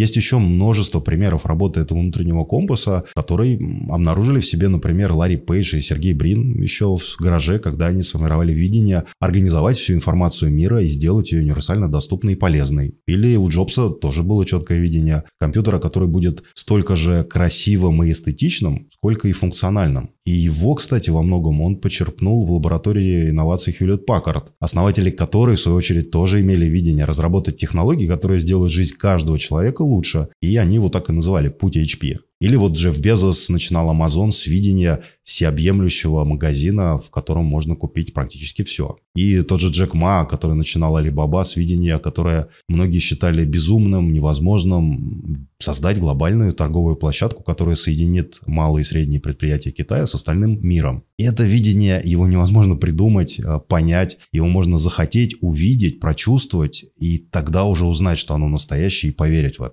Есть еще множество примеров работы этого внутреннего компаса, который обнаружили в себе, например, Ларри Пейдж и Сергей Брин еще в гараже, когда они сформировали видение организовать всю информацию мира и сделать ее универсально доступной и полезной. Или у Джобса тоже было четкое видение компьютера, который будет столько же красивым и эстетичным, сколько и функциональным. И его, кстати, во многом он почерпнул в лаборатории инноваций Hewlett паккард основатели которой, в свою очередь, тоже имели видение разработать технологии, которые сделают жизнь каждого человека лучше. И они его так и называли «Путь HP». Или вот Джефф Безос начинал Amazon с видения всеобъемлющего магазина, в котором можно купить практически все. И тот же Джек Ма, который начинал Alibaba с видения, которое многие считали безумным, невозможным, создать глобальную торговую площадку, которая соединит малые и средние предприятия Китая с остальным миром. И это видение, его невозможно придумать, а, понять, его можно захотеть, увидеть, прочувствовать, и тогда уже узнать, что оно настоящее, и поверить в это.